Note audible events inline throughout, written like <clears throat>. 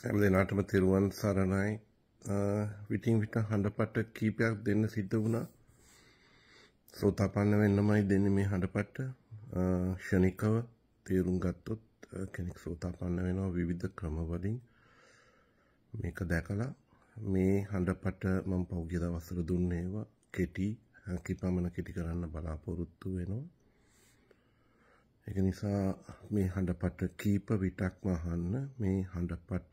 සෑම දෙනාටම තෙරුවන් සරණයි. විටින් විට හඬපට කීපයක් දෙන්න සිද්ධ වුණා. සෝතාපන්න වෙන්නමයි දෙන්නේ මේ හඬපට. ෂණිකව තේරුම් ගත්තොත් කෙනෙක් සෝතාපන්න වෙනවා විවිධ ක්‍රම වලින්. මේක දැකලා මේ හඬපට මම පෞද්ගලික දවස්වල දුන්නේවා කෙටි කිපමණ කෙටි කරන්න බලාපොරොත්තු වෙනවා. ඒක නිසා මේ හඬපට කීප විටක්ම අහන්න මේ හඬපට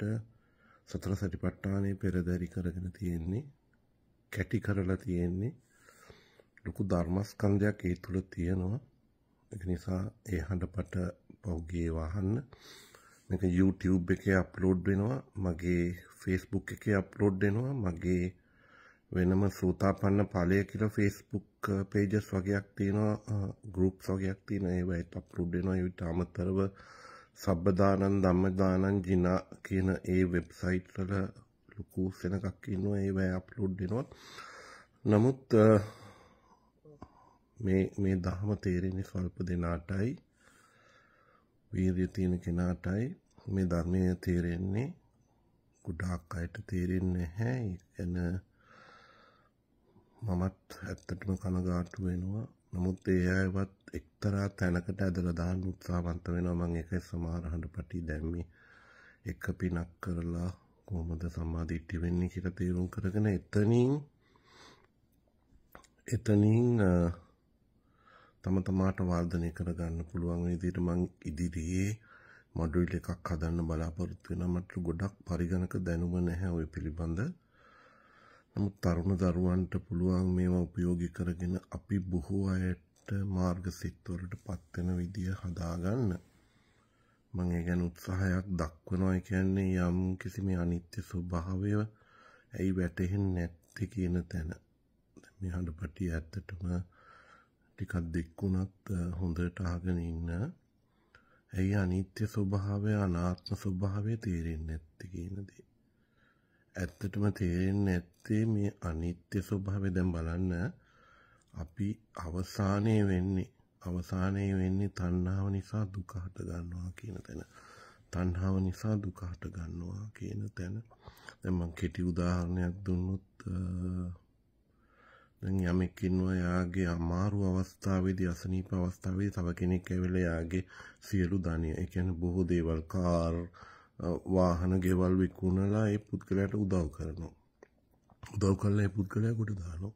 සතර සටිපට්ඨානේ පෙරදරි කරගෙන තියෙන්නේ කැටි කරලා තියෙන්නේ ලොකු ධර්මස්කන්ධයක් ඒ තුල තියෙනවා ඒක නිසා ඒ හඬපට පෞගේ වහන්න මේක YouTube එකේ අප්ලෝඩ් වෙනවා මගේ Facebook එකේ අප්ලෝඩ් වෙනවා මගේ වෙනම සූතාපන්න ඵලය කියලා Facebook pages වගේක් තියෙනවා groups වගේක් තියෙන ඒවා ඒත් අප්ලෝඩ් වෙනවා ඊට අමතරව සබ්බදානං ධම්මදානං ජිනා කියන ඒ වෙබ්සයිට් වල ලොකු සෙනඟක් ඉන්නවා ඒවා අප්ලෝඩ් වෙනවා නමුත් මේ මේ දහම තේරෙන්නේ සල්ප දෙනාටයි වීර්ය තියෙන කෙනාටයි මේ ධර්මය තේරෙන්නේ ගොඩාක් අයට තේරෙන්නේ නැහැ ඒ කියන්නේ මමත් ඇත්තටම කනගාටු වෙනවා නමුත් ඒ අයවත් එක්තරා තැනකට ඇදලා දාන්න උත්සාහවන්ත වෙනවා මම ඒකයි සමහර හඬපටි දැම්මේ එක පිනක් කරලා කොහොමද සම්මාදිට්ඨිය වෙන්නේ කියලා තීරණ කරගෙන එතනින් එතනින් තම තමාට වර්ධනය කරගන්න පුළුවන් විදිහට මං ඉදිරියේ මොඩියුල් එකක් හදන්න බලාපොරොත්තු වෙනවා මට ගොඩක් පරිගණක දැනුම නැහැ ওই පිළිබඳව නමුත් තරුණ දරුවන්ට පුළුවන් මේවා උපයෝගී කරගෙන අපි බොහෝ අයට මාර්ග සිත්වලට පත්වෙන විදිය හදාගන්න. මං ඒ ගැන උත්සාහයක් දක්වනවා කියන්නේ යම් කිසි මේ අනිත්‍ය ස්වභාවය ඇයි වැටහෙන්නේ නැත්තේ කියන තැන. මේ හඬපටි ඇත්තටම ටිකක් දික්ුණත් හොඳට අහගෙන ඉන්න. ඇයි අනිත්‍ය ස්වභාවය අනාත්ම ස්වභාවය තේරෙන්නේ නැත්තේ කියන දේ. ඇත්තටම තේරෙන්නේ නැත්තේ මේ අනිත්‍ය ස්වභාවය දැන් බලන්න අපි අවසානයේ වෙන්නේ අවසානයේ වෙන්නේ තණ්හාව නිසා දුක හට ගන්නවා කියන තැන. තණ්හාව නිසා දුක හට ගන්නවා කියන තැන. දැන් මම කෙටි උදාහරණයක් දුන්නොත් දැන් යමෙක් ඉන්නවා යාගේ අමාරු අවස්ථාවේදී අසනීප අවස්ථාවේදී තව කෙනෙක් ඇවිල්ලා යාගේ සියලු ධනිය, ඒ කියන්නේ බොහෝ දේවල් කාර් වාහන ගෙවල් විකුණලා ඒ පුද්ගලයට උදව් කරනවා. උදව් කරලා ඒ පුද්ගලයා ගොඩ දානවා.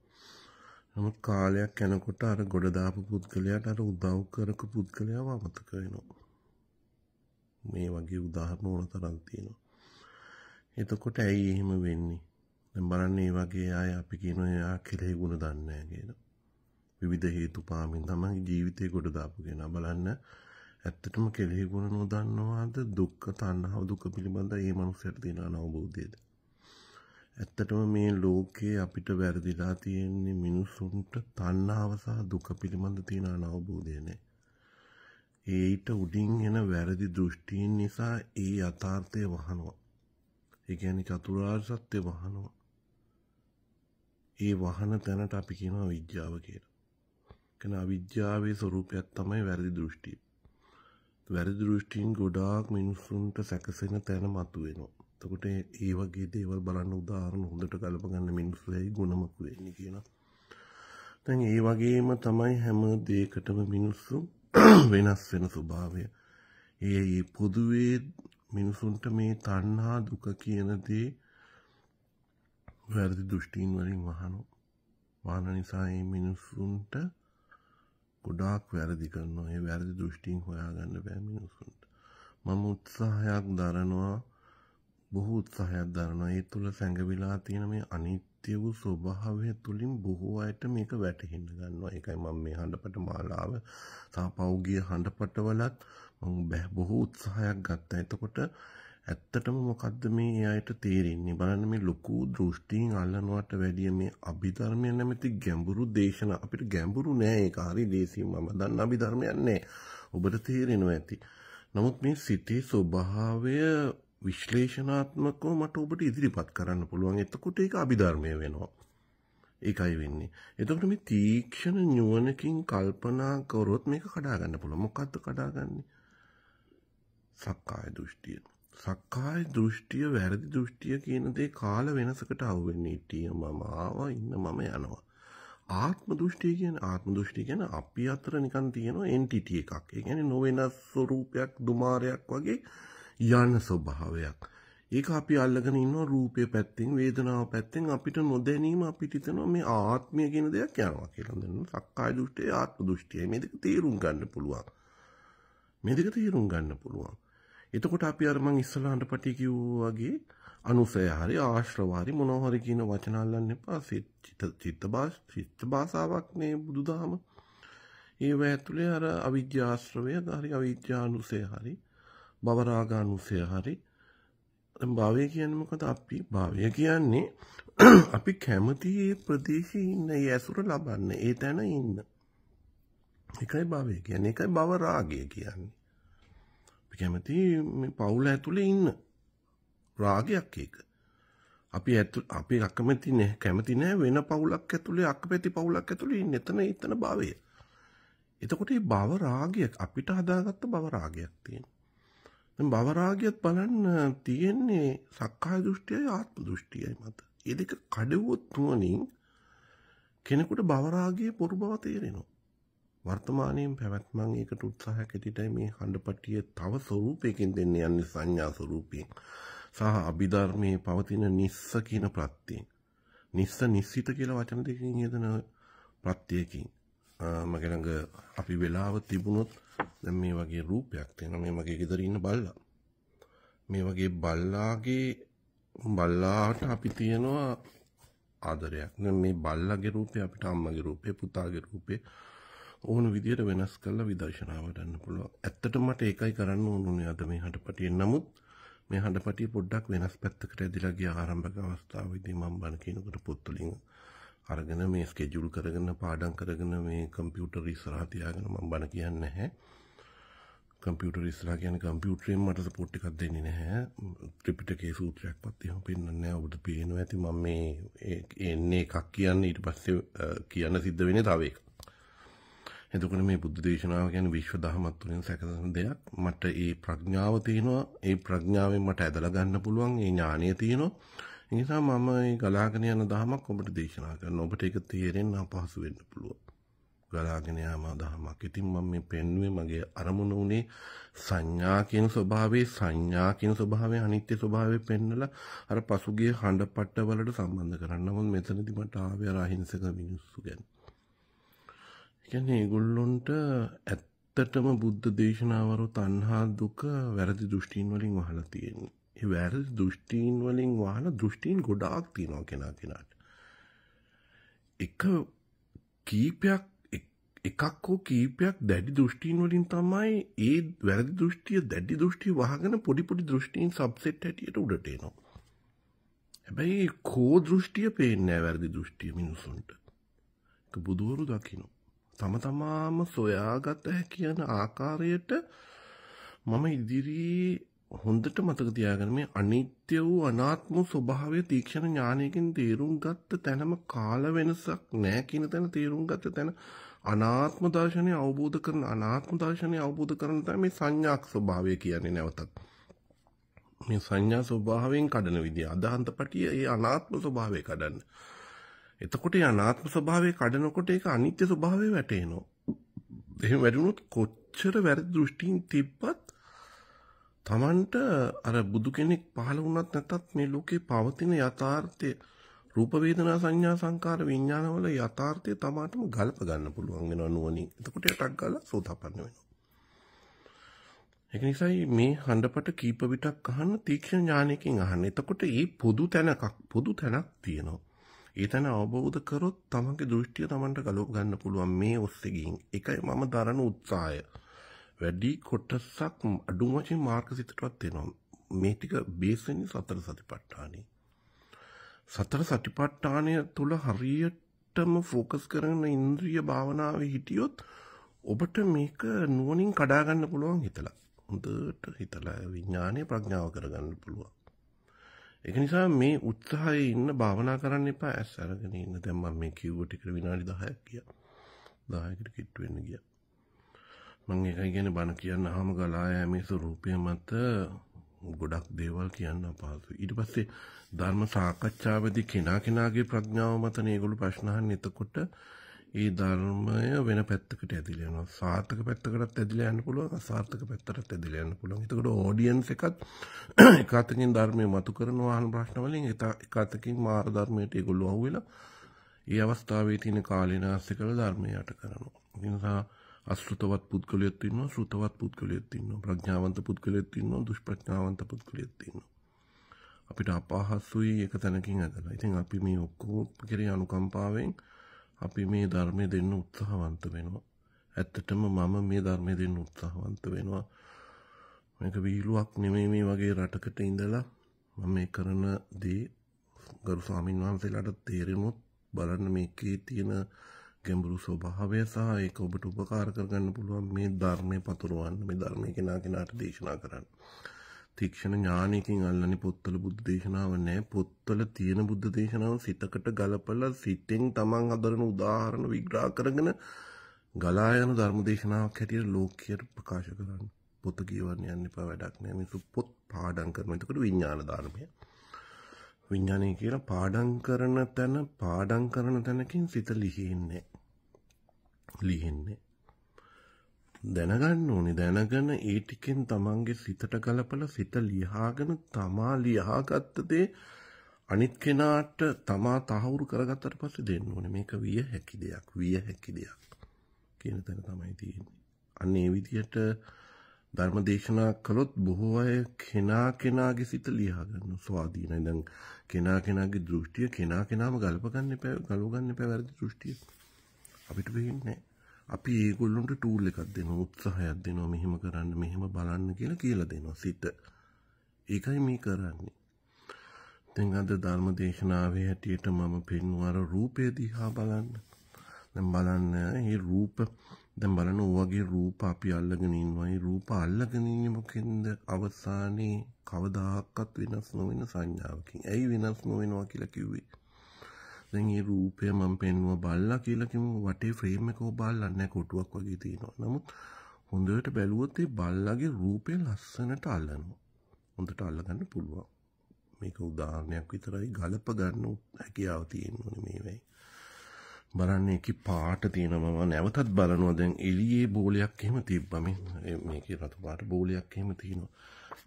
නමුත් කාලයක් යනකොට අර ගොඩ දාපු පුද්ගලයාට අර උදව් කරක පුද්ගලයා අමතක වෙනවා. මේ වගේ උදාහරණ ඕන තරම් තියෙනවා. එතකොට ඇයි එහෙම වෙන්නේ? දැන් බලන්න මේ වගේ අය අපි කියනවා එයා කෙලෙහි ගුණ දන්නේ නැහැ කියලා. විවිධ හේතු පාමින් තමයි ජීවිතේ ගොඩ දාපු කෙනා බලන්න ඇත්තටම කෙලෙහි ගුණ නොදන්නවාද දුක්ඛ තණ්හාව දුක පිළිබඳ ඒ මනුස්සයට තියෙන අනවබෝධයද ඇත්තටම මේ ලෝකයේ අපිට වැරදිලා තියෙන්නේ මිනිසුන්ට තණ්හාව සහ දුක පිළිබඳ තියෙන අනවබෝධය නේ. ඒට උඩින් එන වැරදි දෘෂ්ටීන් නිසා ඒ යථාර්ථය වහනවා. ඒ කියන්නේ චතුරාර්ය සත්‍ය වහනවා. ඒ වහන තැනට අපි කියනවා විද්‍යාව කියලා. කියන අවිද්‍යාවේ ස්වરૂපයක් තමයි වැරදි දෘෂ්ටිය. වැරදි දෘෂ්ටීන් ගොඩාක් මිනිස්සුන්ට සැකසෙන තැන මතුවෙනවා. තකොට ඒ වගේ දේවල් බලන්න උදාහරණ හොඳට ගලපගන්න මිනිස්සුයි ගුණමක් වෙන්නේ කියලා. දැන් ඒ වගේම තමයි හැම දෙයකටම මිනිස්සු <clears throat> වෙනස් වෙන ස්වභාවය. ඒ ඒ පොදුවේ මිනිසුන්ට මේ තණ්හා දුක කියන දේ වැරදි දෘෂ්ටීන් වලින් වහනවා. වහන නිසා මේ මිනිසුන්ට ගොඩාක් වැරදි කරනවා ඒ වැරදි දෘෂ්ටියෙන් හොයාගන්න බෑ මිනිසුන්ට මම උත්සාහයක් දරනවා බොහෝ උත්සාහයක් දරනවා ඒ තුළ සැඟවිලා තියෙන මේ අනිත්‍ය වූ ස්වභාවය තුළින් බොහෝ අයට මේක වැටහෙන්න ගන්නවා ඒකයි මම මේ හඬපට මාලාව සහ පෞගිය හඬපටවලත් මම බොහෝ උත්සාහයක් ගත්තා එතකොට ඇත්තටම මොකද්ද මේ ඒ අයට තේරෙන්නේ බලන්න මේ ලොකු දෘෂ්ටීන් අල්ලනවට වැඩිය මේ අභිධර්මය නැමැති ගැඹුරු දේශනා අපිට ගැඹුරු නෑ ඒක හරි දේසියෙන් මම දන්න අභිධර්මයක් නෑ ඔබට තේරෙනවා ඇති නමුත් මේ සිතේ ස්වභාවය විශ්ලේෂණාත්මකව මට ඔබට ඉදිරිපත් කරන්න පුළුවන් එතකොට ඒක අභිධර්මය වෙනවා ඒකයි වෙන්නේ. එතකොට මේ තීක්ෂණ නුවණකින් කල්පනා කරොත් මේක කඩා ගන්න පුළුවන්. මොකද්ද කඩා ගන්නේ? සක්කාය දෘෂ්ටිය. සක්කාය දෘෂ්ටිය වැරදි දෘෂ්ටිය කියන දේ කාල වෙනසකට අහුවෙන්නේ ඉටිය මම ආවා ඉන්න මම යනවා. ආත්ම දෘෂ්ටිය කියන්නේ ආත්ම දෘෂ්ටි කියන්නේ අපි අතර නිකන් තියෙන එන්ටිටි එකක්. ඒ කියන්නේ නොවෙනස් ස්වરૂපයක්, දුමාරයක් වගේ යන ස්වභාවයක්. ඒක අපි අල්ලගෙන ඉන්නවා රූපයේ පැත්තෙන්, වේදනාව පැත්තෙන් අපිට නොදැනීම අපිට හිතෙනවා මේ ආත්මය කියන දෙයක් යනවා කියලා. දැන් සක්කාය දෘෂ්ටිය ආත්ම දෘෂ්ටිය මේ දෙක තේරුම් ගන්න පුළුවන්. මේ දෙක තේරුම් ගන්න පුළුවන්. එතකොට අපි අර මං ඉස්සලා අඬපටි කිව්වා වගේ අනුසය හරි ආශ්‍රව හරි මොනවා හරි කියන වචන අල්ලන්න එපා. චිත්ත චිත්ත භාෂ චිත්ත භාෂාවක්නේ බුදුදහම. ඒව ඇතුලේ අර අවිද්‍යාශ්‍රවය හරි අවිද්‍යානුසය හරි භවරාගානුසය හරි භාවය කියන්නේ මොකද අපි භාවය කියන්නේ <clears throat> අපි කැමති ඒ ප්‍රදේශයේ ඉන්න ඒ ඇසුර ලබන්න ඒ තැන ඉන්න එකයි භාවය කියන්නේ එකයි භවරාගය කියන්නේ අපි කැමති මේ පවුල ඇතුලේ ඉන්න රාගයක් ඒක. අපි ඇතු අපි අකමැති නෑ කැමති නෑ වෙන පවුලක් ඇතුලේ අකමැති පවුලක් ඇතුලේ ඉන්න එතන එතන භාවය. එතකොට මේ භව රාගයක් අපිට හදාගත්ත භව රාගයක් තියෙනවා. දැන් භව රාගයත් බලන්න තියෙන්නේ සක්කාය දෘෂ්ටියයි ආත්ම දෘෂ්ටියයි මත. මේ දෙක කඩවුවොත් තුනින් කෙනෙකුට භව රාගයේ පොරු බව තේරෙනවා. වර්තමානයෙන් පැවැත්මං ඒකට උත්සාහ ඇතිටයි මේ හඬපටිය තව ස්වරූපයකින් දෙන්න යන්නේ සංඥා ස්වරූපයෙන් සහ අභිධර්මයේ පවතින නිස්ස කියන ප්‍රත්‍යයෙන් නිස්ස නිස්සිත කියලා වචන දෙකකින් යෙදෙන ප්‍රත්‍යයකින් මගේ ළඟ අපි වෙලාව තිබුණොත් දැන් මේ වගේ රූපයක් තියෙනවා මේ මගේ ගෙදර ඉන්න බල්ලා මේ වගේ බල්ලාගේ බල්ලාට අපි තියනවා ආදරයක්. දැන් මේ බල්ලාගේ රූපේ අපිට අම්මගේ රූපේ පුතාගේ රූපේ ඕන විදියට වෙනස් කරලා විදර්ශනාව ගන්න පුළුවන්. ඇත්තට මට ඒකයි කරන්න ඕනුනේ අද මේ හඬපටියෙන්. නමුත් මේ හඬපටිය පොඩ්ඩක් වෙනස් පැත්තකට ඇදලා ගිය ආරම්භක අවස්ථාවේදී මම බණ කියනකොට පොත් වලින් අරගෙන මේ ස්කෙජුල් කරගෙන පාඩම් කරගෙන මේ කම්පියුටර් ඉස්සරහා තියාගෙන මම බණ කියන්නේ නැහැ. කම්පියුටර් ඉස්සරහා කියන්නේ කම්පියුටරෙන් මට සපෝට් එකක් දෙන්නේ නැහැ. ත්‍රිපිටකයේ සූත්‍රයක්වත් එහෙම පෙන්වන්නේ නැහැ. ඔබට පේනවා ඇති මම මේ එන්නේ එකක් කියන්නේ ඊට පස්සේ කියන්න සිද්ධ වෙන්නේ තව එකක්. එතකොට මේ බුද්ධ දේශනාව ගැන විශ්ව දහමත් තුළින් සැකසන දෙයක් මට ඒ ප්‍රඥාව තියෙනවා ඒ ප්‍රඥාවෙන් මට ඇදලා ගන්න පුළුවන් ඒ ඥානය තියෙනවා ඒ නිසා මම මේ ගලාගෙන යන දහමක් ඔබට දේශනා කරනවා ඔබට ඒක තේරෙන්න අපහසු වෙන්න පුළුවන් ගලාගෙන යාම දහමක් ඉතින් මම මේ පෙන්වුවේ මගේ අරමුණ උනේ සංඥා කියන ස්වභාවයේ සංඥා කියන ස්වභාවයේ අනිත්‍ය ස්වභාවය පෙන්නලා අර පසුගිය හඬ පට්ටවලට සම්බන්ධ කරන්න. නමුත් මෙතනදී මට ආවේ අර අහිංසක මිනිස්සු ගැන. එකන ඒගොල්ලොන්ට ඇත්තටම බුද්ධ දේශනාවරු තන්හා දුක වැරදි දෘෂ්ටීන් වලින් වහල තියෙන්නේ ඒ වැරදි දෘෂ්ටීන් වලින් වහල දෘෂ්ටීන් ගොඩාක් තියෙනවා කෙනා කෙනාට එක කීපයක් එකක් හෝ කීපයක් දැඩි දෘෂ්ටීන් වලින් තමයි ඒ වැරදි දෘෂ්ටිය දැඩි දෘෂ්ටි වහගෙන පොඩි පොඩි දෘෂ්ටීන් සබ්සෙට් හැටියට උඩට එනවා. හැබැයි කෝ දෘෂ්ටිය පේන්නේ නැහැ වැරදි දෘෂ්ටිය මිනිසුන්ට. ඒක බුදවරු දකින්න. තම තමාම සොයාගත කියන ආකාරයට මම ඉදිරියේ හොඳට මතක තියාගන්න මේ අනිත්‍ය වූ අනාත්ම ස්වභාවය තීක්ෂණ ඥානයකින් තේරුම් ගත්ත තැනම කාල වෙනසක් නැහැ කියන තැන තේරුම් ගත්ත තැන අනාත්ම දර්ශනය අවබෝධ කරන අනාත්ම දර්ශනය අවබෝධ කරන තමයි මේ සංඥාක් ස්වභාවය කියන්නේ නැවතත් මේ සංඥා ස්වභාවයෙන් කඩන විදිය අදහන්තපටිය ඒ අනාත්ම ස්වභාවය කඩන්නේ එතකොට අනාත්ම ස්වභාවය කඩනකොට ඒක අනිත්‍ය ස්වභාවය වැටෙනවා. එහෙම වැඩුණොත් කොච්චර වැරදි දෘෂ්ටීන් තිබ්බත් Tamanට අර බුදු කෙනෙක් පහළ වුණත් නැතත් මේ ලෝකේ පවතින යථාර්ථය රූප වේදනා සංඥා සංකාර විඥානවල යථාර්ථය Tamanටම ගලප ගන්න පුළුවන් වෙනවා නුවණින්. එතකොට යටක් ගාලා සෝතාපන්න වෙනවා. ඒක නිසායි මේ හඬපට කීප විටක් අහන්න තීක්ෂණ ඥානයකින් අහන්න. එතකොට ඒ පොදු තැනක් පොදු තැනක් තියෙනවා. ඒතන අවබෝධ කරොත් තමන්ගේ දෘෂ්ටිය තමන්ට ගලව ගන්න පුළුවන් මේ ඔස්සේ ගිහින්. ඒකයි මම දරන උත්සාහය. වැඩි කොටසක් අඩු වශයෙන් මාර්ග සිතටවත් එනවා. මේ ටික බේස් වෙන්නේ සතර සතිපට්ඨානෙ. සතර සතිපට්ඨානය තුල හරියටම ફોકસ කරන ඉන්ද්‍රිය භාවනාවේ හිටියොත් ඔබට මේක නුවණින් කඩා ගන්න පුළුවන් හිතලා. හොඳට හිතලා විඥානය ප්‍රඥාව කරගන්න පුළුවන්. ඒක නිසා මේ උත්සාහයේ ඉන්න භාවනා කරන්න එපා ඇස් අරගෙන ඉන්න. දැන් මම මේ කිව්ව ටික විනාඩි 10ක් ගියා. 10කට කිට්ටු වෙන්න ගියා. මම ඒකයි කියන්නේ බණ කියන්න ආවම ගලා යෑමේ ස්වરૂපය මත ගොඩක් දේවල් කියන්න අපහසුයි. ඊට පස්සේ ධර්ම සාකච්ඡාවේදී කෙනා කෙනාගේ ප්‍රඥාව මත මේගොල්ලෝ ප්‍රශ්න අහන්නේ එතකොට ඒ ධර්මය වෙන පැත්තකට ඇදිලයන සාර්ථක පැත්තකටත් ඇදිල යන්න පුළුව සාර්ථක පැත්තට ඇදිල යන්න පුළුවන් එතකට ෝඩියන්ස එකත් <coughs> එකතකින් ධර්මය මතු කරන වාහන ප්‍රශ්නවලින් එතා එකතකින් මාර ධර්මයට ගොල්ලු අහුවෙලා ඒ අවස්ථාවේ තියෙන කාලිනාස්ස කළ ධර්මයට කරනවා නිසා අස්ෘතවත් පුද්ගලයත්තින්න ශෘතවත් පුද්ගලයත්තින්න ප්‍රඥාවන්ත පුද්ගලයත්තින්න දුෂ්ප්‍රඥාවන්ත පුද්ගලයත්තින්න අපිට අපහස්සුයි එක තැනකින් ඇදලා ඉතින් අපි මේ ඔක්කෝ කෙරේ අනුකම්පාවෙන් අපි මේ ධර්මය දෙන්න උත්සාහවන්ත වෙනවා. ඇත්තටම මම මේ ධර්මය දෙන්න උත්සාහවන්ත වෙනවා. මේක විහිළුවක් නෙමෙයි මේ වගේ රටකට ඉඳලා මම මේ කරන දේ ගරු ස්වාමීන් වහන්සේලාට තේරෙමුත් බලන්න මේකේ තියෙන ගැඹුරු ස්වභාවය සහ ඒක ඔබට උපකාර කරගන්න පුළුවන් මේ ධර්මය පතුරවන්න මේ ධර්මය කෙනා කෙනාට දේශනා කරන්න. තීක්ෂණ ඥානයකින් අල්ලන්නේ පොත්වල බුද්ධ දේශනාව නෑ පොත්වල තියෙන බුද්ධ දේශනාව සිතකට ගලපලා සිතෙන් තමන් හදරන උදාහරණ විග්‍රහ කරගෙන ගලා යන ධර්ම දේශනාවක් හැටියට ලෝකයට ප්‍රකාශ කරන්න පොත කියවන්න යන්න එපා වැඩක් නෑ මිනිස්සු පොත් පාඩම් කරනවා එතකොට විඥාන ධර්මය විඥානය කියලා පාඩම් කරන තැන පාඩම් කරන තැනකින් සිත ලිහින්නේ ලිහින්නේ දැනගන්න ඕනේ දැනගෙන ඒ ටිකෙන් තමන්ගේ සිතට ගලපලා සිත ලියාගෙන තමා ලියාගත්ත දේ අනිත් කෙනාට තමා තහවුරු කරගත්තට පස්සේ දෙන්න ඕනේ මේක විය හැකි දෙයක් විය හැකි දෙයක් කියන තැන තමයි තියෙන්නේ අන්න ඒ විදිහට ධර්ම දේශනා කළොත් බොහෝ අය කෙනා කෙනාගේ සිත ලියා ගන්න ස්වාධීනයි දැන් කෙනා කෙනාගේ දෘෂ්ටිය කෙනා කෙනාම ගලප ගන්න එපා ගලව ගන්න එපා වැරදි දෘෂ්ටිය අපිට වෙන්නේ නැහැ අපි ඒගොල්ලොන්ට ටූල් එකක් දෙන උත්සාහයක් දෙනවා මෙහෙම කරන්න මෙහෙම බලන්න කියලා කියලා දෙනවා සිත. ඒකයි මේ කරන්නේ. දැන් අද ධර්ම දේශනාවේ හැටියට මම පෙන්වර රූපය දිහා බලන්න. දැන් බලන්න මේ රූප දැන් බලන වගේ රූප අපි අල්ලගෙන ඉන්නවා. මේ රූප අල්ලගෙන ඉන්නේ මොකෙන්ද? අවසානයේ කවදාහක්වත් වෙනස් නොවන සංඥාවකින්. ඇයි වෙනස් නොවෙනවා කියලා කිව්වේ? දැන් ඒ රූපය මම පෙන්නුව බල්ලා කියලා කිව්වම වටේ ෆ්‍රේම් එක ඔබල්ලා නැහැ කොටුවක් වගේ තියෙනවා. නමුත් හොඳට බැලුවොත් ඒ බල්ලාගේ රූපය ලස්සනට අල්ලනවා. හොඳට අල්ලගන්න පුළුවන්. මේක උදාහරණයක් විතරයි ගලප ගන්න හැකියාව තියෙන්නේ මේ වෙයි. බලන්න එකේ පාට තියෙනවා මම නැවතත් බලනවා දැන් එළියේ බෝලයක් එහෙම තිබ්බම මේකේ රතු පාට බෝලයක් එහෙම තියෙනවා.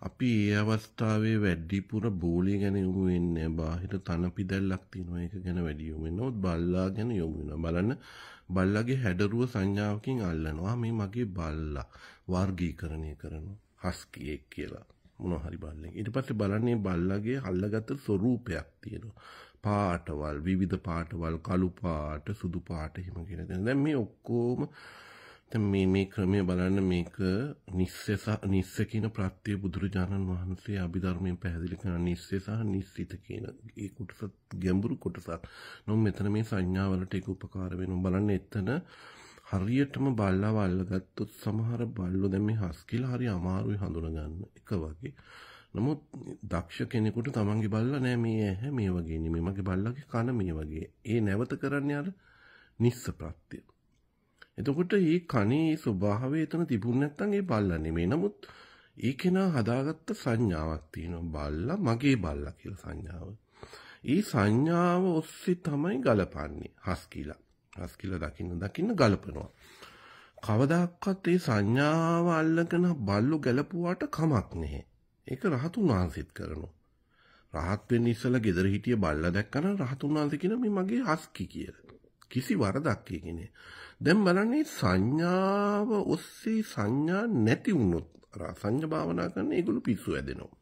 අපි ඒ අවස්ථාවේ වැඩිපුර බෝලය ගැන යොමු වෙන්න බාහිට තන පිදැල්ලක් තිනවා එක ගැන වැඩියොමෙන් නොත් බල්ලා ගැන යොමුෙන බලන්න බල්ලගේ හැඩරුව සංඥාවකින් අල්ලනවා මේ මගේ බල්ලා වර්ගීකරණය කරනු හස්කියෙක් කියලා මොනහරි බල්ලෙන් ඉට පස්සේ බලන්නේ බල්ලගේ අල්ලගත ස්වරූපයක් තියෙනවා පාටවල් විවිධ පාටවල් කළු පාට සුදු පාට හිම කියෙන දැන් මේ ඔක්කෝම මේ මේ ක්‍රමය බලන්න මේක නිස්සස නිස්ස කියන ප්‍රත්‍යය බුදුරජාණන් වහන්සේ අභිධර්මයෙන් පැහැදිලි කරන නිස්සේ සහ නිස්සිත කියන ඒ කොටස ගැඹුරු කොටසක්. නම් මෙතන මේ සංඥාවලට ඒක උපකාර වෙනවා. බලන්න එතන හරියටම බල්ලා වල්ලගත්තොත් සමහර බල්ලෝ දැන් මේ හස් කියලා හරි අමාරුයි හඳුනගන්න එක වගේ. නමුත් දක්ෂ කෙනෙකුට තමන්ගේ බල්ලා නෑ මේ ඇහැ මේ වගේ නෙමෙයි. මගේ බල්ලාගේ කන මේ වගේ. ඒ නැවත කරන්නේ අර නිස්ස ප්‍රත්‍යය. එතකොට මේ කණේ ස්වභාවය එතන තිබුණ නැත්නම් ඒ බල්ලා නෙමෙයි. නමුත් ඒ කෙනා හදාගත්ත සංඥාවක් තියෙනවා. බල්ලා මගේ බල්ලා කියලා සංඥාව. ඒ සංඥාව ඔස්සේ තමයි ගලපන්නේ. හස්කිලා. හස්කිලා දකින්න දකින්න ගලපනවා. කවදාක්වත් ඒ සංඥාව අල්ලගෙන බල්ලු ගැලපුවාට කමක් නැහැ. ඒක රහතුන් වහන්සේත් කරනවා. රහත් වෙන්න ඉස්සලා ගෙදර හිටිය බල්ලා දැක්කම රහතුන් වහන්සේ කියන මේ මගේ හස්කි කියලා. කිසි වරදක් කියන්නේ. දැන් බලන්නේ සංඥාව ඔස්සේ සංඥා නැති වුණොත් සංඥා භාවනා කරන ඒගොල්ලෝ පිස්සු හැදෙනවා.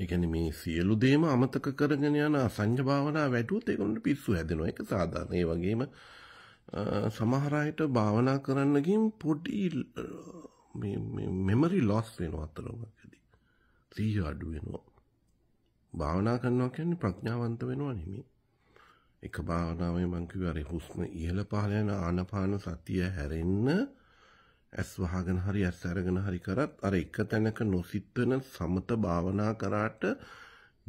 ඒ කියන්නේ මේ සියලු දේම අමතක කරගෙන යන සංඥා භාවනා වැටුවොත් ඒගොල්ලෝ පිස්සු හැදෙනවා. ඒක සාධාරණ. ඒ වගේම සමහර අයට භාවනා කරන්න ගින් පොඩි මේ මෙමරි ලොස් වෙනවා අතරමඟදී. සිහිය අඩු වෙනවා. භාවනා කරනවා කියන්නේ ප්‍රඥාවන්ත වෙනවා නෙමෙයි. එක භාවනාවේ මං කිව්වා හරි හුස්ම ඉහළ පහළ යන ආනපාන සතිය හැරෙන්න ඇස් වහගෙන හරි ඇස් අරගෙන හරි කරත් අර එක තැනක නොසිටන සමත භාවනා කරාට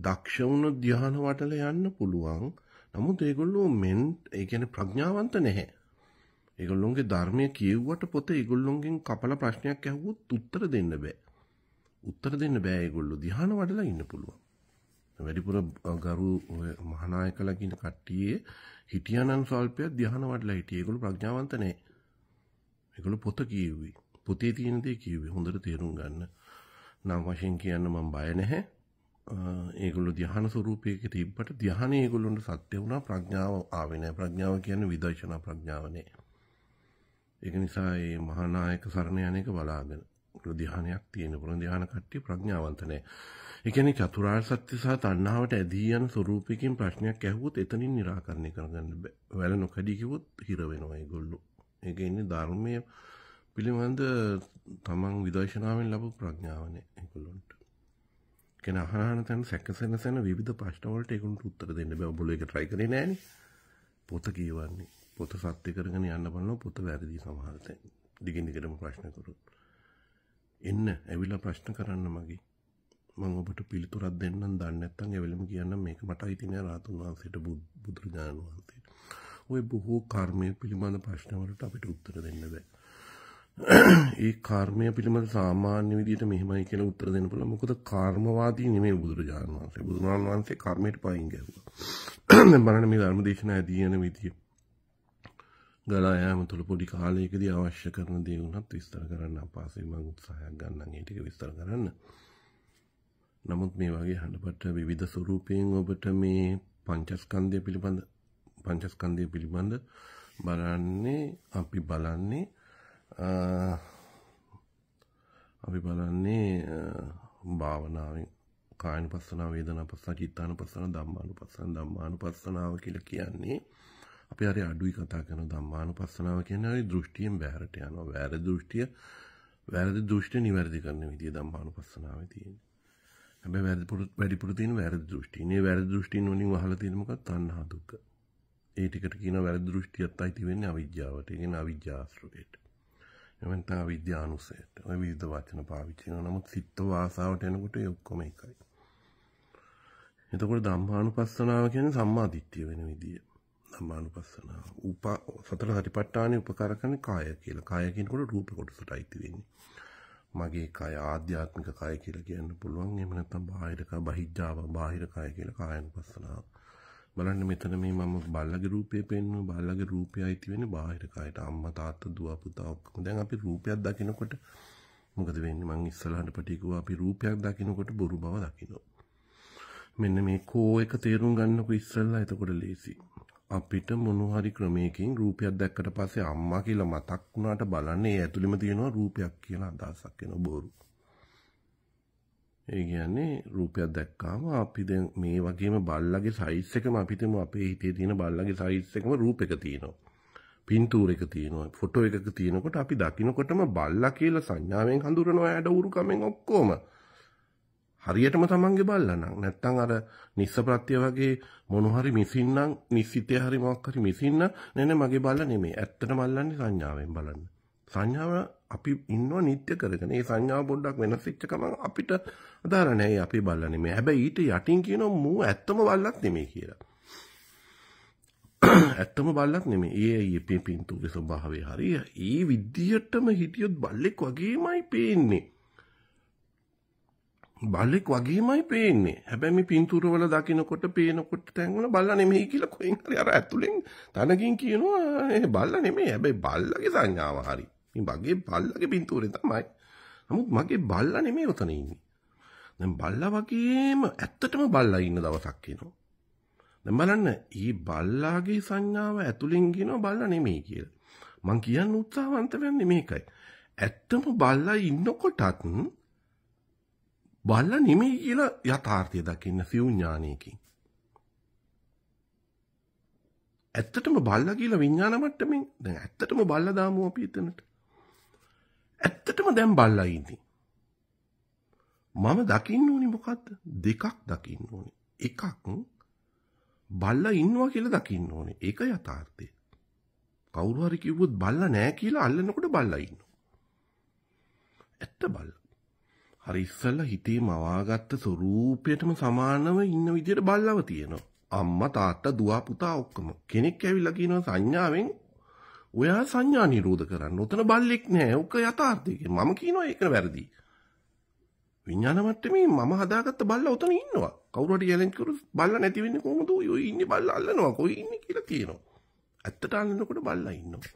දක්ෂ වුණු ධ්‍යාන වටල යන්න පුළුවන්. නමුත් ඒගොල්ලෝ මෙන් ඒ කියන්නේ ප්‍රඥාවන්ත නැහැ. ඒගොල්ලොන්ගේ ධර්මය කියවුවට පොතේ ඒගොල්ලොන්ගෙන් කපල ප්‍රශ්නයක් ඇහුවොත් උත්තර දෙන්න බෑ. උත්තර දෙන්න බෑ ඒගොල්ලෝ ධ්‍යාන වටලා ඉන්න පුළුවන්. වැඩිපුර ගරු මහානායකලා කියන කට්ටියේ හිටියානම් සල්පයක් ධ්‍යාන වඩලා හිටියේ. ඒගොල්ලෝ ප්‍රඥාවන්ත නැහැ. ඒගොල්ලෝ පොත කියුවේ. පොතේ තියෙන දේ කියුවේ. හොඳට තේරුම් ගන්න. නම් වශයෙන් කියන්න මම බය නැහැ. ඒගොල්ලෝ ධ්‍යාන ස්වરૂපයක තිබ්බට ධ්‍යානෙ ඒගොල්ලොන්ට සත්‍ය වුණා ප්‍රඥාව ආවේ නැහැ. ප්‍රඥාව කියන්නේ විදර්ශනා ප්‍රඥාවනේ. ඒක නිසා මේ මහානායක සරණ යන එක බලාගෙන. ඒගොල්ලෝ ධ්‍යානයක් තියෙන පුළුවන් ධ්‍යාන කට්ටිය ප්‍රඥාවන්ත නැහැ. එකනි චතුරාර් සත්‍ය සහ තන්නාවට ඇදී යන ස්වරූපයකින් ප්‍රශ්නයක් ඇහුවොත් එතනින් නිරාකරණය කරගන්න වැල නොකඩි කිව්වොත් හිර වෙනවා ඒගොල්ලෝ. ඒක ඉන්නේ ධර්මයේ පිළිබඳ තමන් විදර්ශනාවෙන් ලැබු ප්‍රඥාවනේ ඒගොල්ලන්ට. කියන අහනහන තැන සැකසෙන සැන විවිධ ප්‍රශ්න වලට ඒගොල්ලන්ට උත්තර දෙන්න බෑ. ඔබලෝ ඒක try කරේ නෑනේ. පොත කියවන්නේ. පොත සත්‍ය කරගෙන යන්න බලනවා පොත වැරදි සමහර තැන්. දිගින් දිගටම ප්‍රශ්න කරොත්. එන්න ඇවිල්ලා ප්‍රශ්න කරන්න මගේ මම ඔබට පිළිතුරත් දෙන්නම් දන්න නැත්තම් එවලම කියන්න මේක මට අයිති නෑ රාතුන් වහන්සේට බුදුරජාණන් වහන්සේට. ওই බොහෝ කර්මය පිළිබඳ ප්‍රශ්නවලට අපිට උත්තර දෙන්න බෑ. ඒ කර්මය පිළිබඳ සාමාන්‍ය විදිහට මෙහෙමයි කියලා උත්තර දෙන්න පුළුවන්. මොකද කර්මවාදී නෙමෙයි බුදුරජාණන් වහන්සේ. බුදුරජාණන් වහන්සේ කර්මයට පයින් ගැහුවා. දැන් බලන්න මේ ධර්මදේශනා ඇදී යන විදිය. ගලා යාම තුළ පොඩි කාලයකදී අවශ්‍ය කරන දේ වුණත් විස්තර කරන්න අපහසුයි. මම උත්සාහයක් ගන්නම් ඒ ටික විස්තර කරන්න. නමුත් මේ වගේ හඬපට විවිධ ස්වරූපයෙන් ඔබට මේ පංචස්කන්ධය පිළිබඳ පංචස්කන්ධය පිළිබඳ බලන්නේ අපි බලන්නේ අපි බලන්නේ භාවනාවෙන් කායන පස්සනාව වේදනා පස්සනා චිත්තාන පස්සන ධම්මානු පස්සන ධම්මානු පස්සනාව කියල කියන්නේ අපි හරි අඩුයි කතා කරන ධම්මානු පස්සනාව කියන හරි දෘෂ්ටියෙන් බෑරට යනවා වැෑර දෘෂ්ටිය වැරදි දෘෂ්ටි නිවැරදි කරන විදිිය ධම්මානු පස්සනාව තියෙන්නේ හැබැයි වැඩිපුර වැඩිපුර තියෙන වැරදි දෘෂ්ටි. මේ වැරදි දෘෂ්ටින් වලින් අහලා තියෙන මොකක් තණ්හා දුක්ඛ. ඒ ටිකට කියන වැරදි දෘෂ්ටියත් අයිති වෙන්නේ අවිජ්ජාවට. ඒ කියන්නේ අවිජ්ජාශ්‍රයට. එමන්ත අවිද්‍යානුසයට. ඔය විවිධ වචන පාවිච්චි කරනවා. නමුත් සිත් වාසාවට එනකොට ඒ ඔක්කොම එකයි. එතකොට ධම්මානුපස්සනාව කියන්නේ සම්මාදිට්ඨිය වෙන විදිය. ධම්මානුපස්සනාව. උප සතර සතිපට්ඨානේ උපකාර කරන කාය කියලා. කාය කියනකොට රූප කොටසට අයිති වෙන්නේ. මගේ කය ආධ්‍යාත්මික කය කියලා කියන්න පුළුවන්. එහෙම නැත්නම් බාහිර කය බහිද්ධාව බාහිර කය කියලා කායනුපස්සනාව. බලන්න මෙතන මේ මම බල්ලගේ රූපය පෙන්වන බල්ලගේ රූපය අයිති වෙන්නේ බාහිර කයට අම්මා තාත්තා දුව පුතා ඔක්කොම දැන් අපි රූපයක් දකිනකොට මොකද වෙන්නේ මං ඉස්සලහට පටිකුවා අපි රූපයක් දකිනකොට බොරු බව දකිනවා මෙන්න මේ කෝ එක තේරුම් ගන්නකො ඉස්සල්ලා එතකොට ලේසියි අපිට මොනහරි ක්‍රමයකින් රූපයක් දැක්කට පස්සේ අම්මා කියලා මතක් වුණාට බලන්නේ ඇතුළෙම තියෙනවා රූපයක් කියලා අදහසක් එන බොරු. ඒ කියන්නේ රූපයක් දැක්කාම අපි දැන් මේ වගේම බල්ලගේ සයිස් එකම අපිටම අපේ හිතේ තියෙන බල්ලගේ සයිස් එකම රූපයක තියෙනවා. පින්තූරයක තියෙනවා, ෆොටෝ එකක තියෙනකොට අපි දකින්නකොටම බල්ලා කියලා සංඥාවෙන් හඳුනනවා ඇඩ උරුකමෙන් ඔක්කොම. හරියටම තමන්ගේ බල්ලා නම් නැත්තම් අර නිස්සප්‍රත්‍ය වගේ මොන හරි මිසින්නම් නිස්සිතේ හරි මොකක් හරි මිසින්න නෙනේ මගේ බල්ලා නෙමෙයි ඇත්තටම අල්ලන්නේ සංඥාවෙන් බලන්න සංඥාව අපි ඉන්නව නිත්‍ය කරගෙන ඒ සංඥාව පොඩ්ඩක් වෙනස් වෙච්ච ගමන් අපිට අදාළ නැහැ අපි බල්ලා නෙමෙයි හැබැයි ඊට යටින් කියනවා මූ ඇත්තම බල්ලක් නෙමෙයි කියලා <coughs> ඇත්තම බල්ලක් නෙමෙයි. ඒ ඊයේ පින්තූරේ ස්වභාවය හරිය. ඒ විදියටම හිටියොත් බල්ලෙක් වගේමයි පේන්නේ. බල්ලෙක් වගේමයි පේන්නේ. හැබැයි මේ පින්තූරවල දකින්නකොට පේනකොට තැන්වල බල්ලා නෙමෙයි කියලා කොහෙන් හරි අර ඇතුලෙන් තනකින් කියනවා ඒ බල්ලා නෙමෙයි. හැබැයි බල්ලගේ සංඥාව හරි. මේ මගේ බල්ලගේ පින්තූරේ තමයි. නමුත් මගේ බල්ලා නෙමෙයි උතන ඉන්නේ. දැන් බල්ලා වගේම ඇත්තටම බල්ලා ඉන්න දවසක් එනවා. දැන් බලන්න, ඊ බල්ලාගේ සංඥාව ඇතුලෙන් කියනවා බල්ලා නෙමෙයි කියලා. මං කියන්න උත්සාහවන්ත වෙන්නේ මේකයි. ඇත්තම බල්ලා ඉන්නකොටත් බල්ල නෙමෙයි කියලා යථාර්ථය දකින්න සිවුඥානයකින්. ඇත්තටම බල්ල කියලා විඤ්ඤාණ මට්ටමින් දැන් ඇත්තටම බල්ල දාමු අපි එතනට. ඇත්තටම දැන් බල්ලා ඉන්නේ. මම දකින්න ඕනි මොකද්ද? දෙකක් දකින්න ඕනි. එකක් බල්ලා ඉන්නවා කියලා දකින්න ඕනේ. ඒක යථාර්ථය. කවුරු හරි කිව්වොත් බල්ලා නැහැ කියලා අල්ලනකොට බල්ලා ඉන්නවා. ඇත්ත බල්ලා. හරි ඉස්සල්ලා හිතේ මවාගත්ත ස්වરૂපයටම සමානව ඉන්න විදියට බල්ලව තියෙනවා. අම්මා තාත්තා දුව පුතා ඔක්කොම කෙනෙක් ඇවිල්ලා කියනවා සංඥාවෙන් ඔයා සංඥා නිරෝධ කරන්න. උතන බල්ලෙක් නෑ. ඔක යථාර්ථයක. මම කියනවා ඒක වැරදි. විඥාන මට්ටමේ මම හදාගත්ත බල්ලා උතන ඉන්නවා. කවුරු හරි challenge කරොත් බල්ලා නැති වෙන්නේ කොහොමද? ඔය ඉන්නේ බල්ලා අල්ලනවා. කොයි ඉන්නේ කියලා තියෙනවා. ඇත්තට අල්ලනකොට බල්ලා ඉන්නවා.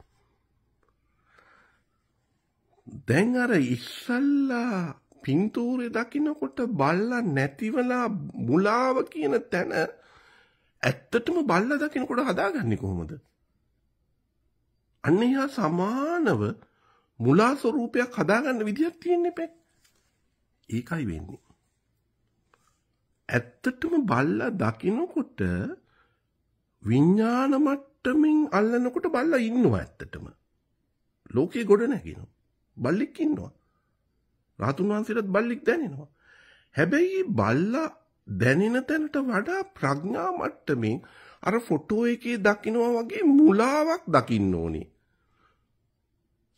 දැන් අර ඉස්සල්ලා පින්තූරේ දකින්නකොට බල්ලා නැතිවලා මුලාව කියන තැන ඇත්තටම බල්ලා දකින්නකොට හදාගන්නේ කොහොමද? අන්න එහා සමානව මුලා ස්වરૂපයක් හදාගන්න විදියක් තියෙන්නේ ඒකයි වෙන්නේ. ඇත්තටම බල්ලා දකින්නකොට විඥාන මට්ටමින් අල්ලනකොට බල්ලා ඉන්නවා ඇත්තටම. ලෝකේ ගොඩ නැගිනවා. බල්ලෙක් ඉන්නවා. රහතුන් වහන්සේටත් බල්ලික් දැනෙනවා. හැබැයි බල්ලා දැනෙන තැනට වඩා ප්‍රඥා මට්ටමින් අර ෆොටෝ එකේ දකින්නවා වගේ මුලාවක් දකින්න ඕනේ.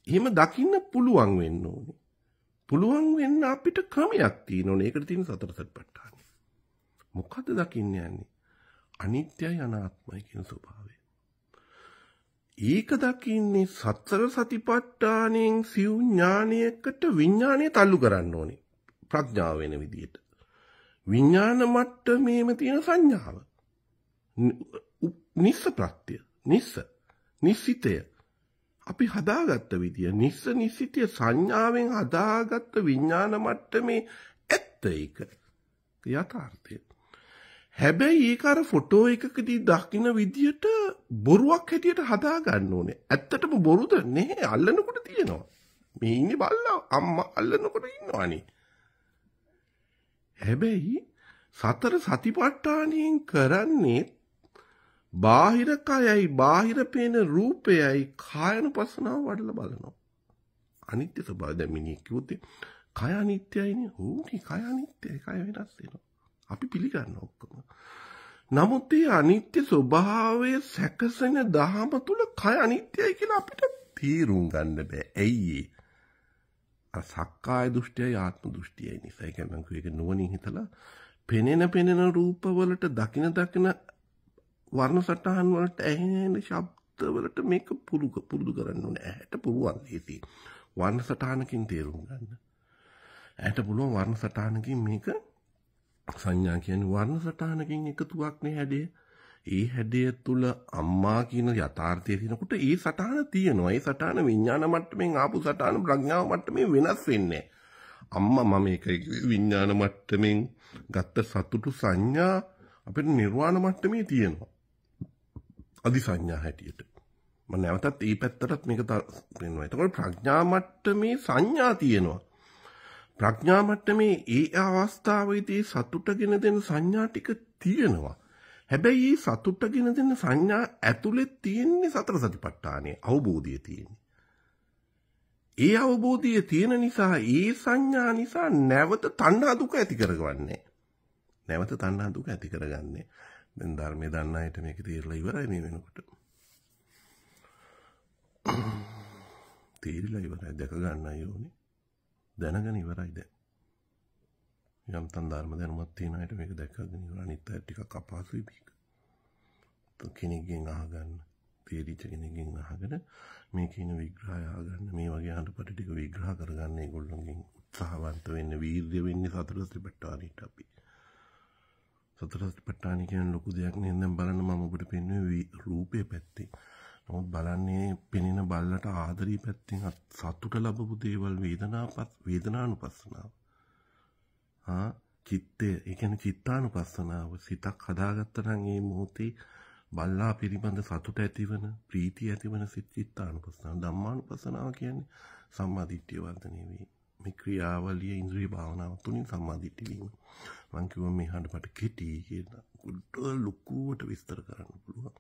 එහෙම දකින්න පුළුවන් වෙන්න ඕනේ. පුළුවන් වෙන්න අපිට ක්‍රමයක් තියෙන ඕනේ. ඒකට තියෙන සතර සත්පට්ඨාන. මොකද්ද දකින්න යන්නේ? අනිත්‍යයි අනාත්මයි කියන ස්වභාවය. ඒක දකින්නේ සතර සතිපට්ඨානෙන් සිව් ඥානයකට විඥාණය තල්ලු කරන්න ඕනේ. ප්‍රඥාව වෙන විදියට. විඥාන මට්ටමේම තියෙන සංඥාව. නිස්ස ප්‍රත්‍ය. නිස්ස. නිස්සිතය. අපි හදාගත්ත විදිය නිස්ස නිස්සිතය සංඥාවෙන් හදාගත්ත විඥාන මට්ටමේ ඇත්ත ඒක. යථාර්ථය. හැබැයි ඒක අර ෆොටෝ එකකදී දකින්න විදියට බොරුවක් හැටියට හදා ගන්න ඕනේ. ඇත්තටම බොරුද නෙහේ අල්ලනකොට තියෙනවා. මේ ඉන්නේ බල්ලා අම්මා අල්ලනකොට ඉන්නවනේ. හැබැයි සතර සතිපට්ඨානයෙන් කරන්නේ බාහිර කයයි බාහිර පේන රූපයයි කායනුපස්සනාව වඩලා බලනවා. අනිත්‍ය ස්වභාවය දැන් මිනිහ කිව්වොත් කය අනිත්‍යයිනේ. ඕනි කය අනිත්‍යයි. කය වෙනස් වෙනවා. අපි පිළිගන්නවා ඔක්කොම. නමුත් මේ අනිත්‍ය ස්වභාවය සැකසෙන දහම තුල කය අනිත්‍යයි කියලා අපිට තීරුම් ගන්න බෑ. ඇයි අර සක්කාය දෘෂ්ටියයි ආත්ම දෘෂ්ටියයි නිසා. ඒ කියන්නේ මම කියේක නුවණින් හිතලා පෙනෙන පෙනෙන රූපවලට දකින දකින වර්ණ සටහන් වලට ඇහෙන ශබ්ද වලට මේක පුරුක පුරුදු කරන්න ඕනේ. ඇහැට පුළුවන් ලේසි. වර්ණ සටහනකින් තේරුම් ගන්න. ඇහැට පුළුවන් වර්ණ සටහනකින් මේක සංඥා කියන්නේ වර්ණ සටහනකින් එකතුවක් නේ හැඩය. ඒ හැඩය තුල අම්මා කියන යථාර්ථය තියෙනකොට ඒ සටහන තියෙනවා. ඒ සටහන විඥාන මට්ටමින් ආපු සටහන ප්‍රඥාව මට්ටමින් වෙනස් වෙන්නේ අම්මා මම ඒක විඥාන මට්ටමින් ගත්ත සතුටු සංඥා අපිට නිර්වාණ මට්ටමේ තියෙනවා. අදි සංඥා හැටියට. මම නැවතත් ඒ පැත්තටත් මේක පෙන්වනවා. එතකොට ප්‍රඥා මට්ටමේ සංඥා තියෙනවා. ප්‍රඥා මට්ටමේ ඒ අවස්ථාවේදී සතුටගෙන දෙන සංඥා ටික තියෙනවා. හැබැයි මේ සතුටගෙන දෙන සංඥා ඇතුලේ තියෙන්නේ සතර සතිපට්ඨානයේ අවබෝධය තියෙන්නේ. ඒ අවබෝධය තියෙන නිසා ඒ සංඥා නිසා නැවත තණ්හා දුක ඇති කරගවන්නේ. නැවත තණ්හා දුක ඇති කරගන්නේ. දැන් ධර්මයේ දන්න අයට මේක තේරලා ඉවරයි මේ වෙනකොට. තේරිලා ඉවරයි දැක ගන්න ඕනේ. දැනගෙන ඉවරයි දැන්. යම්තන් ධර්ම දැනුමක් තියෙන අයට මේක දැකගෙන ඉවර අනිත් අය ටිකක් අපහසුයි මේක. කෙනෙක්ගෙන් අහගන්න, තේරිච්ච කෙනෙක්ගෙන් අහගෙන මේ කියන විග්‍රහය අහගන්න, මේ වගේ අහනපට ටික විග්‍රහ කරගන්න ඒගොල්ලන්ගෙන් උත්සාහවන්ත වෙන්න, වීර්ය වෙන්නේ සතර ත්‍රිපට්ඨානෙට අපි. සතර ත්‍රිපට්ඨානෙ කියන්නේ ලොකු දෙයක් නේ. දැන් බලන්න මම ඔබට පෙන්වුවේ රූපේ පැත්තේ. නමුත් බලන්නේ පෙනෙන බල්ලට ආදරී පැත්තෙන් සතුට ලැබපු දේවල් වේදනාපත් වේදනානුපස්සනාව. ආ චිත්තය, ඒ කියන්නේ චිත්තානුපස්සනාව සිතක් හදාගත්තා නම් මේ මොහොතේ බල්ලා පිළිබඳ සතුට ඇතිවන, ප්‍රීතිය ඇතිවන සිත චිත්තානුපස්සනාව. ධම්මානුපස්සනාව කියන්නේ සම්මාදිට්ඨිය වර්ධනය වීම. මේ ක්‍රියාවලිය ඉන්ද්‍රිය භාවනාව තුළින් සම්මාදිට්ඨි වීම. මම කිව්වා මේ හඬපට කෙටි කියලා. කුඩ ලොකුවට විස්තර කරන්න පුළුවන්.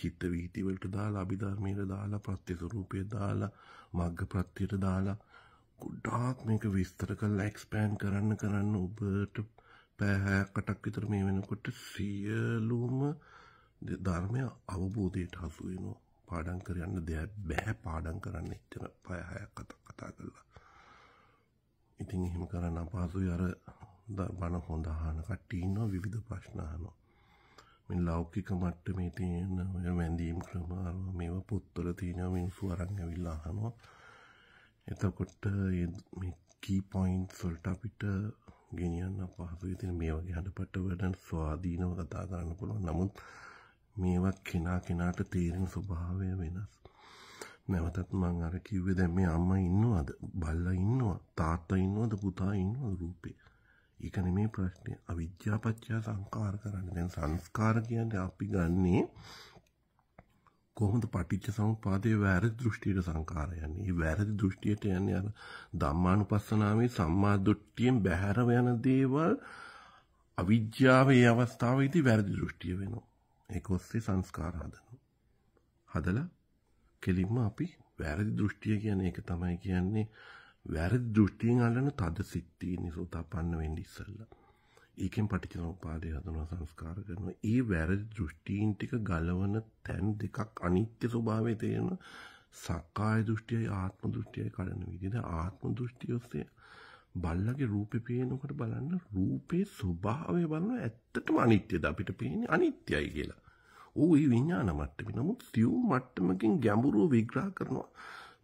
චිත්ත වීතිවලට දාලා අභිධර්මයට දාලා ප්‍රත්‍ය ස්වරූපය දාලා මග්ග ප්‍රත්‍යයට දාලා ගොඩාක් මේක විස්තර කරලා එක්ස්පෑන්ඩ් කරන්න කරන්න ඔබට පැය හැයකටක් විතර මේ වෙනකොට සියලුම ධර්මය අවබෝධයට හසු වෙනවා පාඩම් කරන්න දෙයක් බෑ පාඩම් කරන්න එච්චර පැය හැයක් කතා කරලා ඉතින් එහෙම කරන්න අපහසුයි අර බණ හොඳ අහන කට්ටිය ඉන්නවා විවිධ ප්‍රශ්න අහනවා මේ ලෞකික මට්ටමේ තියෙන ඔය වැඳීම් ක්‍රම අරව මේවා පොත්වල තියෙන මිනිස්සු අරන් ඇවිල්ලා අහනවා. එතකොට මේ කී පොයින්ට්ස් වලට අපිට ගෙනියන්න අපහසුයි. ඉතින් මේ වගේ හඩපට වැඩන ස්වාධීනව කතා කරන්න පුළුවන්. නමුත් මේවා කෙනා කෙනාට තේරෙන ස්වභාවය වෙනස්. නැවතත් මං අර කිව්වේ දැන් මේ අම්මා ඉන්නවද? බල්ලා ඉන්නවා. තාත්තා ඉන්නවද? පුතා ඉන්නවද රූපේ? ඒක නෙමේ ප්‍රශ්නය අවිද්‍යාපච්චා සංකාර කරන්න දැන් සංස්කාර කියන්නේ අපි ගන්නේ කොහොමද පටිච්ච සමුප්පාදයේ වැරදි දෘෂ්ටියට සංකාර යන්නේ? මේ වැරදි දෘෂ්ටියට යන්නේ අර ධම්මානුපස්සනාවේ සම්මා දෘෂ්ටියෙන් බැහැරව යන දේවල් අවිද්‍යාවේ අවස්ථාවේදී වැරදි දෘෂ්ටිය වෙනවා. ඒක ඔස්සේ සංස්කාර හදනවා. හදලා කෙලින්ම අපි වැරදි දෘෂ්ටිය කියන්නේ ඒක තමයි කියන්නේ වැරදි දෘෂ්ටියෙන් අල්ලන තද සිත්ති නිසෝතාපන්න වෙන්න ඉස්සෙල්ලා. ඒකෙන් පටිච්චසමුපාදය හදනවා සංස්කාර කරනවා. ඒ වැරදි දෘෂ්ටීන් ටික ගලවන තැන් දෙකක් අනිත්‍ය ස්වභාවය තේරෙන සක්කාය දෘෂ්ටියයි ආත්ම දෘෂ්ටියයි කඩන විදිහ. ආත්ම දෘෂ්ටිය ඔස්සේ බල්ලගේ රූපේ පේනකොට බලන්න රූපේ ස්වභාවය බලන ඇත්තටම අනිත්‍යද අපිට පේන්නේ අනිත්‍යයි කියලා. ඌ ඒ විඥාන මට්ටමේ නමුත් සියුම් මට්ටමකින් ගැඹුරුව විග්‍රහ කරනවා.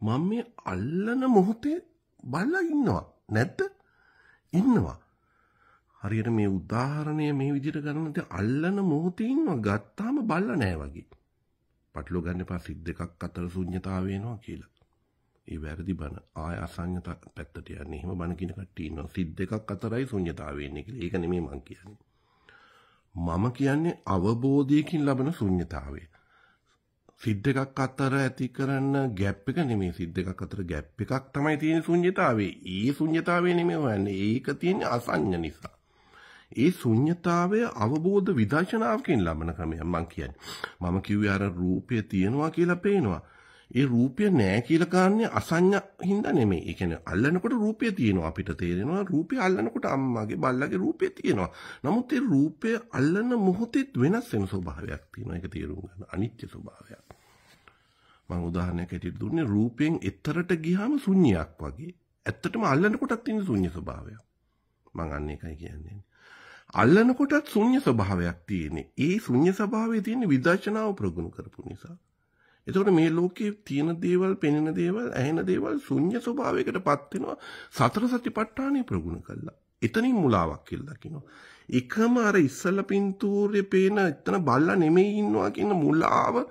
මම මේ අල්ලන මොහොතේ බල්ලා ඉන්නවා. නැද්ද? ඉන්නවා. හරියට මේ උදාහරණය මේ විදිහට ගන්න අල්ලන මොහොතේ ඉන්නවා. ගත්තාම බල්ලා නෑ වගේ. පටලෝ ගන්න එපා සිත් දෙකක් අතර ශුන්්‍යතාවය වෙනවා කියලා. ඒ වැරදි බන ආය අසඤ්ඤ පැත්තට යන්නේ. එහෙම බන කියන කට්ටිය ඉන්නවා. සිත් දෙකක් අතරයි ශුන්්‍යතාවය වෙන්නේ කියලා. ඒක නෙමෙයි මම කියන්නේ. මම කියන්නේ අවබෝධයකින් ලබන ශුන්්‍යතාවය. සිද්ධ එකක් අතර ඇති කරන ගැප් එක නෙමෙයි සිද්ධ එකක් අතර ගැප් එකක් තමයි තියෙන ශුන්්‍යතාවේ. ඒ ශුන්්‍යතාවේ නෙමෙයි හොයන්නේ. ඒක තියෙන්නේ අසඤ්ඤ නිසා. ඒ ශුන්්‍යතාවය අවබෝධ විදර්ශනාවකින් ලබන ක්‍රමයක් මම කියන්නේ. මම කිව්වේ අර රූපය තියෙනවා කියලා පේනවා. ඒ රූපය නෑ කියලා කාන්නේ අසඤ්ඤ හින්දා නෙමෙයි. ඒ කියන්නේ අල්ලනකොට රූපය තියෙනවා අපිට තේරෙනවා. රූපය අල්ලනකොට අම්මාගේ බල්ලාගේ රූපය තියෙනවා. නමුත් ඒ රූපය අල්ලන මොහොතෙත් වෙනස් වෙන ස්වභාවයක් තියෙනවා. ඒක තේරුම් ගන්න. අනිත්‍ය ස්වභාවයක්. මම උදාහරණයක් ඇටියට දුන්නේ රූපයෙන් එතරට ගියාම ශුන්‍යයක් වගේ. ඇත්තටම අල්ලනකොටත් තියෙන ශුන්‍ය ස්වභාවයක්. මම අන්න ඒකයි කියන්නේ. අල්ලනකොටත් ශුන්‍ය ස්වභාවයක් තියෙන්නේ. ඒ ශුන්‍ය ස්වභාවයේ තියෙන විදර්ශනාව ප්‍රගුණ කරපු නිසා. එතකොට මේ ලෝකයේ තියෙන දේවල්, පෙනෙන දේවල්, ඇහෙන දේවල් ශුන්‍ය ස්වභාවයකටපත් වෙනවා. සතර සතිපට්ඨානෙ ප්‍රගුණ කළා. එතනින් මුලාවක් කියලා දකිනවා. එකම අර ඉස්සල පින්තූරේ පේන එතන බල්ලා නෙමෙයි ඉන්නවා කියන මුලාව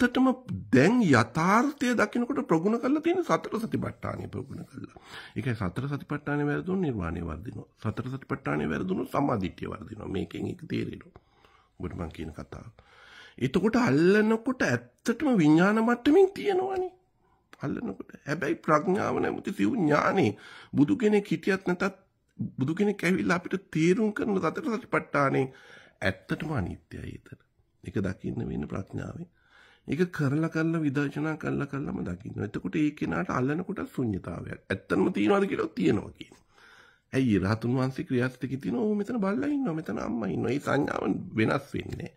ඇත්තටම දැන් යථාර්ථය දකිනකොට ප්‍රගුණ කරලා තියෙන සතර සතිපට්ඨානය ප්‍රගුණ කරලා. ඒකයි සතර සතිපට්ඨානය වැරදුන නිර්වාණය වර්ධිනවා. සතර සතිපට්ඨානය වැරදුන සමාධිත්‍ය වර්ධිනවා. මේකෙන් එක තේරෙනවා. ඔබට මම කියන කතාව. එතකොට අල්ලනකොට ඇත්තටම විඥාන මට්ටමින් තියෙනවනේ. අල්ලනකොට. හැබැයි ප්‍රඥාව නැමති සිව් ඥානේ බුදු කෙනෙක් හිටියත් නැතත් බුදු කෙනෙක් ඇවිල්ලා අපිට තේරුම් කරන සතර සතිපට්ඨානේ ඇත්තටම අනිත්‍යයි ඒතර. ඒක දකින්න වෙන්නේ ප්‍රඥාවෙන්. ඒක කරලා කරලා විදර්ශනා කරලා කරලාම දකින්න. එතකොට ඒ කෙනාට අල්ලනකොට ශුන්්‍යතාවයක්. ඇත්තම තියනවාද කියලා තියනවා කියන්නේ. ඇයි රහතුන් වහන්සේ ක්‍රියාස්තිකේ තියෙනවා. ඕ මෙතන බල්ලා ඉන්නවා. මෙතන අම්මා ඉන්නවා. මේ සංඥාව වෙනස් වෙන්නේ.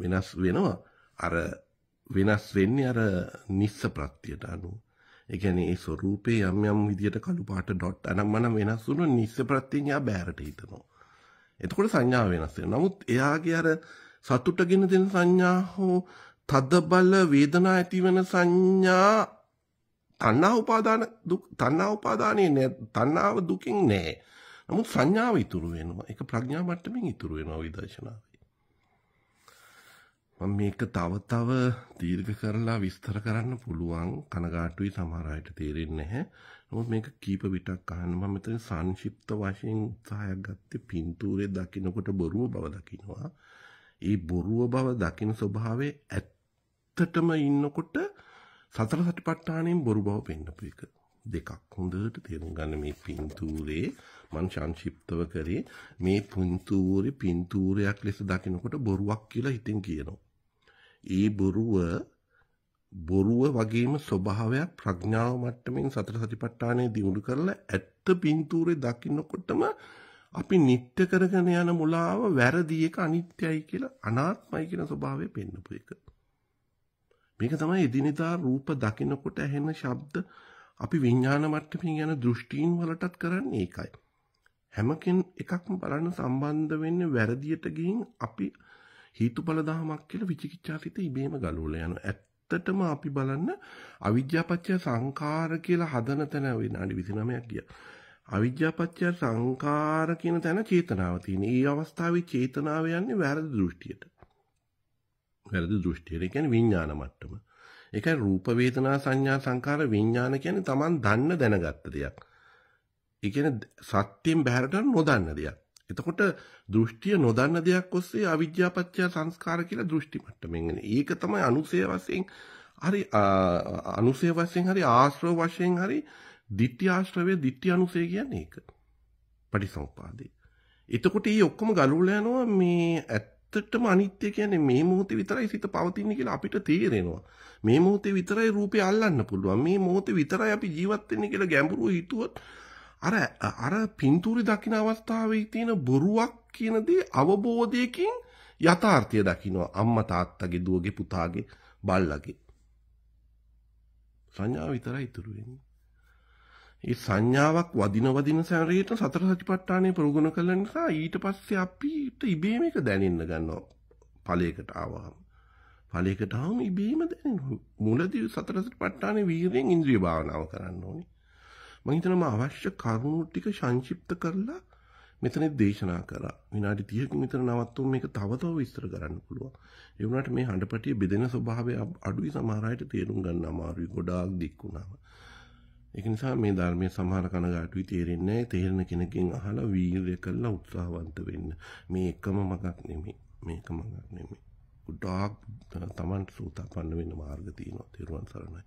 වෙනස් වෙනවා. අර වෙනස් වෙන්නේ අර නිස්ස ප්‍රත්‍යයට අනුව. ඒ කියන්නේ ඒ ස්වરૂපේ යම් යම් විදියට කළු පාට ඩොට් අනම්මන වෙනස් වුණොත් නිස්ස ප්‍රත්‍යයෙන් යා බෑරට හිතනවා. එතකොට සංඥාව වෙනස් වෙනවා. නමුත් එයාගේ අර සතුට ගෙන දෙන සංඥා හෝ තද බල වේදනා ඇතිවන සංඥා තණ්හා උපාදාන දුක් තණ්හා උපාදානේ නෑ තණ්හාව දුකින් නෑ නමුත් සංඥාව ඉතුරු වෙනවා ඒක ප්‍රඥා මට්ටමින් ඉතුරු වෙනවා විදර්ශනාවේ මම මේක තව තව දීර්ඝ කරලා විස්තර කරන්න පුළුවන් කනගාටුයි සමහර අයට තේරෙන්නේ නැහැ නමුත් මේක කීප විටක් අහන්න මම මෙතන සංක්ෂිප්ත වශයෙන් උත්සාහයක් ගත්තේ පින්තූරේ දකින්නකොට බොරුව බව දකින්නවා ඒ බොරුව බව දකින ස්වභාවයේ ඇත්තටම ඉන්නකොට සතර සටිපට්ඨාණයෙන් බොරු බව පෙන්නපු එක දෙකක් හොඳට තේරුම් ගන්න මේ පින්තූරේ මං සංක්ෂිප්තව කරේ මේ පින්තූරේ පින්තූරයක් ලෙස දකිනකොට බොරුවක් කියලා හිතෙන් කියනවා. ඒ බොරුව බොරුව වගේම ස්වභාවයක් ප්‍රඥාව මට්ටමින් සතර සතිපට්ඨානය දියුණු කරලා ඇත්ත පින්තූරේ දකින්නකොටම අපි නිට්ට කරගෙන යන මුලාව වැරදි එක අනිත්‍යයි කියලා අනාත්මයි කියන ස්වභාවය පෙන්නපු එක. මේක තමයි එදිනෙදා රූප දකිනකොට ඇහෙන ශබ්ද අපි විඥාන මට්ටමින් යන දෘෂ්ටීන් වලටත් කරන්නේ ඒකයි. හැමකෙන් එකක්ම බලන්න සම්බන්ධ වෙන්නේ වැරදියට ගින් අපි හේතුඵල දහමක් කියලා විචිකිච්ඡාසිත ඉබේම ගලවලා යනවා. ඇත්තටම අපි බලන්න අවිද්‍යාපච්චය සංඛාර කියලා හදන තැන විනාඩි 29ක් ගියා. අවිද්‍යාපත්‍ය සංඛාර කියන තැන චේතනාව තියෙන. ඒ අවස්ථාවේ චේතනාව යන්නේ වැරදි දෘෂ්ටියට. වැරදි දෘෂ්ටියට. ඒ කියන්නේ විඥාන මට්ටම. ඒකයි රූප වේදනා සංඥා සංකාර විඥාන කියන්නේ Taman දන්න දැනගත්ත දෙයක්. ඒ කියන්නේ සත්‍යයෙන් බැහැරට නොදන්න දෙයක්. එතකොට දෘෂ්ටිය නොදන්න දෙයක් ඔස්සේ අවිද්‍යාපත්‍ය සංස්කාර කියලා දෘෂ්ටි මට්ටමෙන් එන්නේ. ඒක තමයි අනුසය වශයෙන් හරි අනුසය වශයෙන් හරි ආශ්‍රව වශයෙන් හරි දිට්ඨිආශ්‍රවය දිට්ඨියනුසය කියන්නේ ඒක. පටිසම්පාදේ. එතකොට මේ ඔක්කොම ගලවලා යනවා මේ ඇත්තටම අනිත්‍ය කියන්නේ මේ මොහොතේ විතරයි සිත පවතින්නේ කියලා අපිට තේරෙනවා. මේ මොහොතේ විතරයි රූපය අල්ලන්න පුළුවන්. මේ මොහොතේ විතරයි අපි ජීවත් වෙන්නේ කියලා ගැඹුරු හිතුවොත් අර අර පින්තූරි දකින්න අවස්ථාවේ තියෙන බොරුවක් කියන දේ අවබෝධයකින් යථාර්ථය දකින්නවා අම්මා තාත්තගේ දුවගේ පුතාගේ බල්ලගේ සංඥා විතරයි ඉතුරු වෙන්නේ ඒ සංඥාවක් වදින වදින සැරේට සතර සතිපට්ඨානය ප්‍රගුණ කළ නිසා ඊට පස්සේ අපිට ඉබේම එක දැනෙන්න ගන්නවා. ඵලයකට ආවහම. ඵලයකට ආවම ඉබේම දැනෙනවා. මුලදී සතර සතිපට්ඨානේ වීර්යෙන් ඉන්ද්‍රිය භාවනාව කරන්න ඕනේ. මම හිතනවා අවශ්‍ය කරුණු ටික සංක්ෂිප්ත කරලා මෙතනදී දේශනා කරා. විනාඩි 30කින් විතර නවත්වුම් මේක තව තව විස්තර කරන්න පුළුවන්. ඒ වුණාට මේ හඬපටිය බෙදෙන ස්වභාවය අඩුයි සමහර අයට තේරුම් ගන්න අමාරුයි. ගොඩාක් දික් වුණාම. ඒක නිසා මේ ධර්මයේ සමහර කනගාටුයි තේරෙන්නේ නැහැ. තේරෙන කෙනකින් අහලා වීර්ය කරලා උත්සාහවන්ත වෙන්න. මේ එකම මගක් නෙමෙයි. මේක මගක් නෙමෙයි. ගොඩාක් Taman සූතාපන්න වෙන්න මාර්ග තියෙනවා. තෙරුවන් සරණයි.